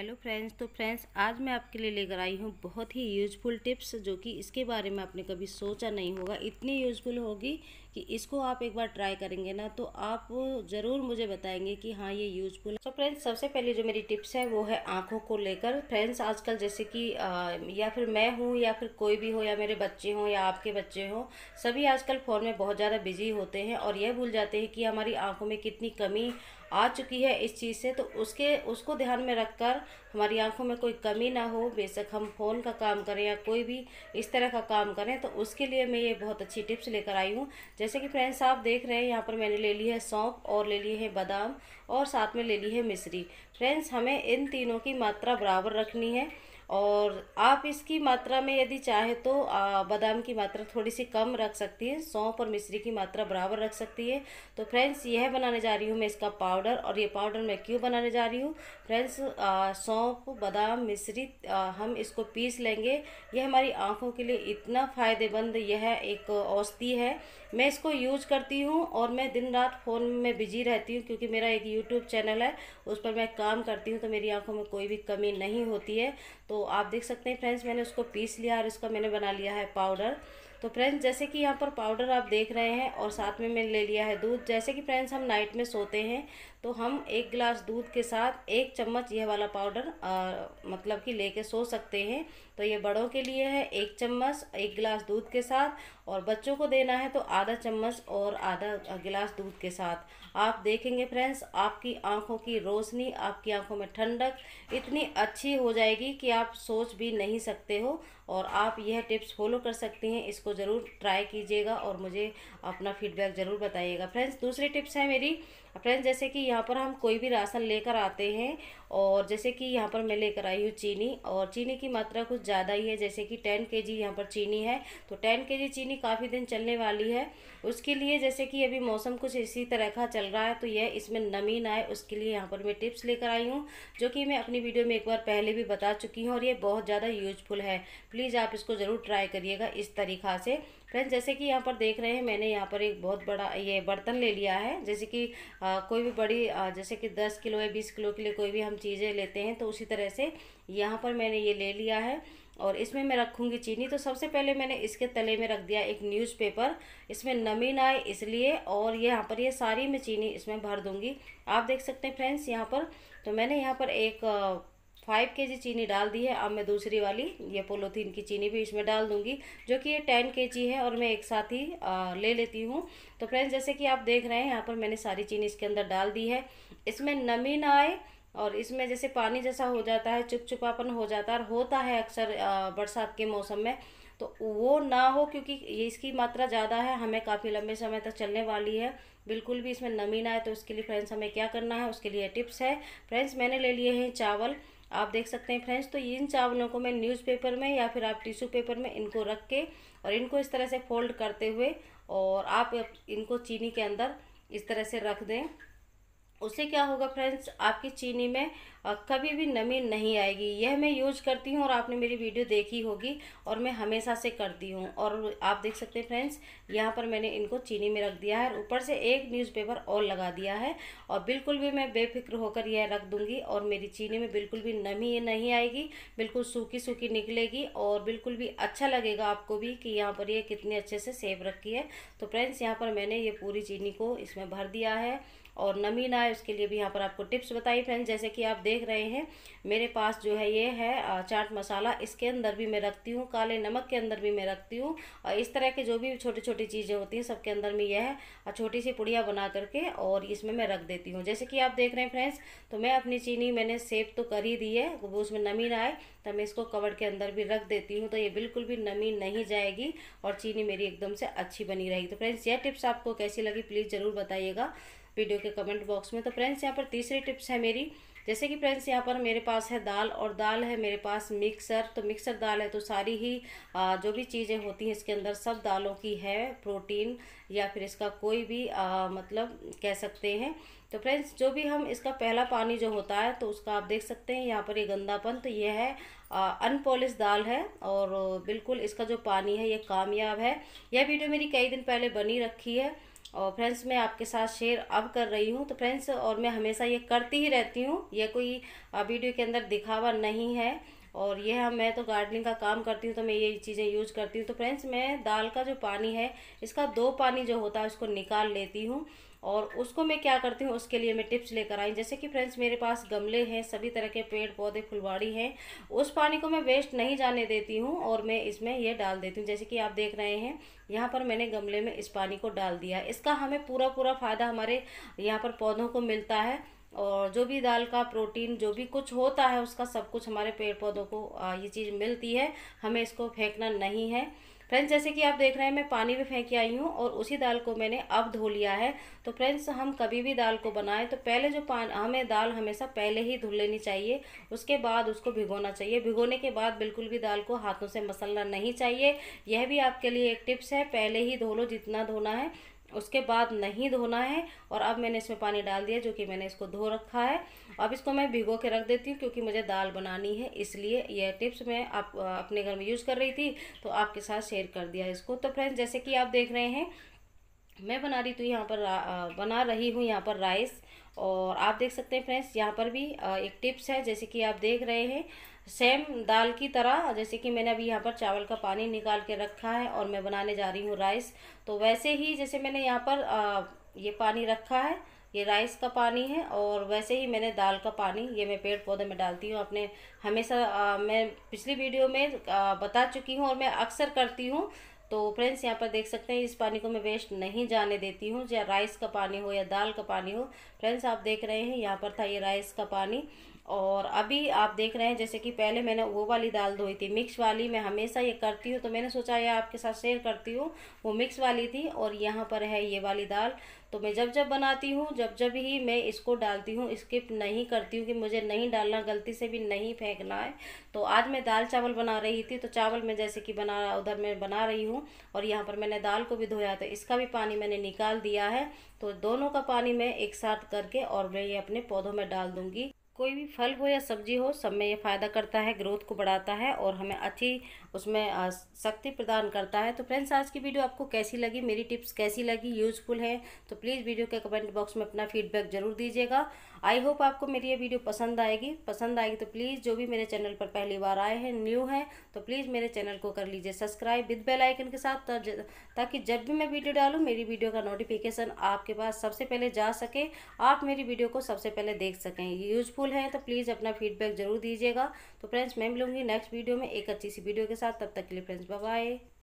hello friends तो friends आज मैं आपके लिए लेकर आई हूँ बहुत ही यूज़फुल टिप्स जो कि इसके बारे में आपने कभी सोचा नहीं होगा इतनी यूज़फुल होगी कि इसको आप एक बार ट्राई करेंगे ना तो आप ज़रूर मुझे बताएंगे कि हाँ ये यूज़फुल तो फ्रेंड्स सबसे पहले जो मेरी टिप्स है वो है आँखों को लेकर फ्रेंड्स आजकल जैसे कि आ, या फिर मैं हूँ या फिर कोई भी हो या मेरे बच्चे हों या आपके बच्चे हों सभी आजकल फ़ोन में बहुत ज़्यादा बिजी होते हैं और यह भूल जाते हैं कि हमारी आँखों में कितनी कमी आ चुकी है इस चीज़ से तो उसके उसको ध्यान में रखकर हमारी आंखों में कोई कमी ना हो बेशक हम फ़ोन का काम करें या कोई भी इस तरह का काम करें तो उसके लिए मैं ये बहुत अच्छी टिप्स लेकर आई हूँ जैसे कि फ्रेंड्स आप देख रहे हैं यहाँ पर मैंने ले ली है सौंप और ले लिए हैं बादाम और साथ में ले ली है मिश्री फ्रेंड्स हमें इन तीनों की मात्रा बराबर रखनी है और आप इसकी मात्रा में यदि चाहे तो बादाम की मात्रा थोड़ी सी कम रख सकती हैं सौंप और मिश्री की मात्रा बराबर रख सकती है तो फ्रेंड्स यह बनाने जा रही हूँ मैं इसका पाउडर और ये पाउडर मैं क्यों बनाने जा रही हूँ फ्रेंड्स सौंप बादाम मिश्री हम इसको पीस लेंगे यह हमारी आँखों के लिए इतना फ़ायदेमंद यह एक औषधि है मैं इसको यूज करती हूँ और मैं दिन रात फ़ोन में बिजी रहती हूँ क्योंकि मेरा एक यूट्यूब चैनल है उस पर मैं काम करती हूँ तो मेरी आँखों में कोई भी कमी नहीं होती है तो तो आप देख सकते हैं फ्रेंड्स मैंने उसको पीस लिया और इसको मैंने बना लिया है पाउडर तो फ्रेंड्स जैसे कि यहाँ पर पाउडर आप देख रहे हैं और साथ में मैंने ले लिया है दूध जैसे कि फ्रेंड्स हम नाइट में सोते हैं तो हम एक गिलास दूध के साथ एक चम्मच यह वाला पाउडर आ, मतलब कि लेके सो सकते हैं तो ये बड़ों के लिए है एक चम्मच एक गिलास दूध के साथ और बच्चों को देना है तो आधा चम्मच और आधा गिलास दूध के साथ आप देखेंगे फ्रेंड्स आपकी आंखों की रोशनी आपकी आंखों में ठंडक इतनी अच्छी हो जाएगी कि आप सोच भी नहीं सकते हो और आप यह टिप्स फॉलो कर सकती हैं इसको ज़रूर ट्राई कीजिएगा और मुझे अपना फीडबैक ज़रूर बताइएगा फ्रेंड्स दूसरी टिप्स है मेरी फ्रेंड्स जैसे कि यहाँ पर हम कोई भी राशन लेकर आते हैं और जैसे कि यहाँ पर मैं लेकर आई हूँ चीनी और चीनी की मात्रा कुछ ज़्यादा ही है जैसे कि टेन के जी यहाँ पर चीनी है तो टेन के जी चीनी काफ़ी दिन चलने वाली है उसके लिए जैसे कि अभी मौसम कुछ इसी तरह का चल रहा है तो यह इसमें नमी ना आए उसके लिए यहाँ पर मैं टिप्स लेकर आई हूँ जो कि मैं अपनी वीडियो में एक बार पहले भी बता चुकी हूँ और ये बहुत ज़्यादा यूजफुल है प्लीज़ आप इसको ज़रूर ट्राई करिएगा इस तरीक़ा से फ्रेंड्स जैसे कि यहाँ पर देख रहे हैं मैंने यहाँ पर एक बहुत बड़ा ये बर्तन ले लिया है जैसे कि आ, कोई भी बड़ी आ, जैसे कि दस किलो या बीस किलो के लिए कोई भी हम चीज़ें लेते हैं तो उसी तरह से यहाँ पर मैंने ये ले लिया है और इसमें मैं रखूँगी चीनी तो सबसे पहले मैंने इसके तले में रख दिया एक न्यूज़पेपर इसमें नमी ना आए इसलिए और यहाँ पर ये सारी मैं चीनी इसमें भर दूँगी आप देख सकते हैं फ्रेंड्स यहाँ पर तो मैंने यहाँ पर एक फाइव के जी चीनी डाल दी है अब मैं दूसरी वाली ये पोलोथीन की चीनी भी इसमें डाल दूंगी जो कि ये टेन के जी है और मैं एक साथ ही आ, ले लेती हूँ तो फ्रेंड्स जैसे कि आप देख रहे हैं यहाँ पर मैंने सारी चीनी इसके अंदर डाल दी है इसमें नमी ना आए और इसमें जैसे पानी जैसा हो जाता है चुपचुपापन हो जाता है और होता है अक्सर बरसात के मौसम में तो वो ना हो क्योंकि ये इसकी मात्रा ज़्यादा है हमें काफ़ी लंबे समय तक चलने वाली है बिल्कुल भी इसमें नमी ना आए तो उसके लिए फ्रेंड्स हमें क्या करना है उसके लिए टिप्स है फ्रेंड्स मैंने ले लिए हैं चावल आप देख सकते हैं फ्रेंड्स तो इन चावलों को मैं न्यूज़पेपर में या फिर आप टिश्यू पेपर में इनको रख के और इनको इस तरह से फोल्ड करते हुए और आप इनको चीनी के अंदर इस तरह से रख दें उससे क्या होगा फ्रेंड्स आपकी चीनी में कभी भी नमी नहीं आएगी यह मैं यूज करती हूँ और आपने मेरी वीडियो देखी होगी और मैं हमेशा से करती हूँ और आप देख सकते हैं फ्रेंड्स यहाँ पर मैंने इनको चीनी में रख दिया है और ऊपर से एक न्यूज़पेपर और लगा दिया है और बिल्कुल भी मैं बेफिक्र होकर यह रख दूँगी और मेरी चीनी में बिल्कुल भी नमी नहीं आएगी बिल्कुल सूखी सूखी निकलेगी और बिल्कुल भी अच्छा लगेगा आपको भी कि यहाँ पर यह कितने अच्छे से सेव रखी है तो फ्रेंड्स यहाँ पर मैंने ये पूरी चीनी को इसमें भर दिया है और नमी ना है उसके लिए भी यहाँ पर आपको टिप्स बताई फ्रेंड्स जैसे कि आप देख रहे हैं मेरे पास जो है ये है चाट मसाला इसके अंदर भी मैं रखती हूँ काले नमक के अंदर भी मैं रखती हूँ और इस तरह के जो भी छोटी छोटी चीज़ें होती हैं सबके अंदर में यह है छोटी सी पुड़िया बना करके और इसमें मैं रख देती हूँ जैसे कि आप देख रहे हैं फ्रेंड्स तो मैं अपनी चीनी मैंने सेब तो कर ही दी है वो उसमें नमी ना आए तो मैं इसको कवर के अंदर भी रख देती हूँ तो ये बिल्कुल भी नमी नहीं जाएगी और चीनी मेरी एकदम से अच्छी बनी रहेगी तो फ्रेंड्स यह टिप्स आपको कैसी लगी प्लीज़ ज़रूर बताइएगा वीडियो के कमेंट बॉक्स में तो फ्रेंड्स यहाँ पर तीसरी टिप्स है मेरी जैसे कि फ्रेंड्स यहाँ पर मेरे पास है दाल और दाल है मेरे पास मिक्सर तो मिक्सर दाल है तो सारी ही आ, जो भी चीज़ें होती हैं इसके अंदर सब दालों की है प्रोटीन या फिर इसका कोई भी आ, मतलब कह सकते हैं तो फ्रेंड्स जो भी हम इसका पहला पानी जो होता है तो उसका आप देख सकते हैं यहाँ पर ये गंदापन तो ये है अनपॉलिश दाल है और बिल्कुल इसका जो पानी है ये कामयाब है यह वीडियो मेरी कई दिन पहले बनी रखी है और फ्रेंड्स मैं आपके साथ शेयर अब कर रही हूँ तो फ्रेंड्स और मैं हमेशा ये करती ही रहती हूँ यह कोई वीडियो के अंदर दिखावा नहीं है और यह हम मैं तो गार्डनिंग का काम करती हूँ तो मैं ये चीज़ें यूज करती हूँ तो फ्रेंड्स मैं दाल का जो पानी है इसका दो पानी जो होता है उसको निकाल लेती हूँ और उसको मैं क्या करती हूँ उसके लिए मैं टिप्स लेकर आई जैसे कि फ्रेंड्स मेरे पास गमले हैं सभी तरह के पेड़ पौधे फुलवाड़ी हैं उस पानी को मैं वेस्ट नहीं जाने देती हूँ और मैं इसमें यह डाल देती हूँ जैसे कि आप देख रहे हैं यहाँ पर मैंने गमले में इस पानी को डाल दिया इसका हमें पूरा पूरा फ़ायदा हमारे यहाँ पर पौधों को मिलता है और जो भी दाल का प्रोटीन जो भी कुछ होता है उसका सब कुछ हमारे पेड़ पौधों को ये चीज़ मिलती है हमें इसको फेंकना नहीं है फ्रेंड्स जैसे कि आप देख रहे हैं मैं पानी भी फेंक आई हूँ और उसी दाल को मैंने अब धो लिया है तो फ्रेंड्स हम कभी भी दाल को बनाएं तो पहले जो पान हमें दाल हमेशा पहले ही धुल लेनी चाहिए उसके बाद उसको भिगोना चाहिए भिगोने के बाद बिल्कुल भी दाल को हाथों से मसलना नहीं चाहिए यह भी आपके लिए एक टिप्स है पहले ही धो लो जितना धोना है उसके बाद नहीं धोना है और अब मैंने इसमें पानी डाल दिया जो कि मैंने इसको धो रखा है अब इसको मैं भिगो के रख देती हूँ क्योंकि मुझे दाल बनानी है इसलिए यह टिप्स मैं आप अपने घर में यूज़ कर रही थी तो आपके साथ शेयर कर दिया इसको तो फ्रेंड्स जैसे कि आप देख रहे हैं मैं बना रही थी तो यहाँ पर बना रही हूँ यहाँ पर राइस और आप देख सकते हैं फ्रेंड्स यहाँ पर भी एक टिप्स है जैसे कि आप देख रहे हैं सेम दाल की तरह जैसे कि मैंने अभी यहाँ पर चावल का पानी निकाल के रखा है और मैं बनाने जा रही हूँ राइस तो वैसे ही जैसे मैंने यहाँ पर ये पानी रखा है ये राइस का पानी है और वैसे ही मैंने दाल का पानी ये मैं पेड़ पौधे में डालती हूँ अपने हमेशा मैं पिछली वीडियो में आ, बता चुकी हूँ और मैं अक्सर करती हूँ तो फ्रेंड्स यहाँ पर देख सकते हैं इस पानी को मैं वेस्ट नहीं जाने देती हूँ या राइस का पानी हो या दाल का पानी हो फ्रेंड्स आप देख रहे हैं यहाँ पर था ये राइस का पानी और अभी आप देख रहे हैं जैसे कि पहले मैंने वो वाली दाल धोई थी मिक्स वाली मैं हमेशा ये करती हूँ तो मैंने सोचा ये आपके साथ शेयर करती हूँ वो मिक्स वाली थी और यहाँ पर है ये वाली दाल तो मैं जब जब बनाती हूँ जब जब ही मैं इसको डालती हूँ स्किप नहीं करती हूँ कि मुझे नहीं डालना गलती से भी नहीं फेंकना है तो आज मैं दाल चावल बना रही थी तो चावल मैं जैसे कि बना उधर मैं बना रही हूँ और यहाँ पर मैंने दाल को भी धोया तो इसका भी पानी मैंने निकाल दिया है तो दोनों का पानी मैं एक साथ करके और मैं ये अपने पौधों में डाल दूँगी कोई भी फल हो या सब्जी हो सब में ये फ़ायदा करता है ग्रोथ को बढ़ाता है और हमें अच्छी उसमें शक्ति प्रदान करता है तो फ्रेंड्स आज की वीडियो आपको कैसी लगी मेरी टिप्स कैसी लगी यूज़फुल है तो प्लीज़ वीडियो के कमेंट बॉक्स में अपना फीडबैक ज़रूर दीजिएगा आई होप आपको मेरी ये वीडियो पसंद आएगी पसंद आएगी तो प्लीज़ जो भी मेरे चैनल पर पहली बार आए हैं न्यू हैं तो प्लीज़ मेरे चैनल को कर लीजिए सब्सक्राइब विद बेल आइकन के साथ ताकि जब भी मैं वीडियो डालूँ मेरी वीडियो का नोटिफिकेशन आपके पास सबसे पहले जा सके आप मेरी वीडियो को सबसे पहले देख सकें यूज़फुल हेल्पफुल हैं तो प्लीज़ अपना फीडबैक जरूर दीजिएगा तो फ्रेंड्स मैं मिलूंगी नेक्स्ट वीडियो में एक अच्छी सी वीडियो के साथ तब तक के लिए फ्रेंड्स बाय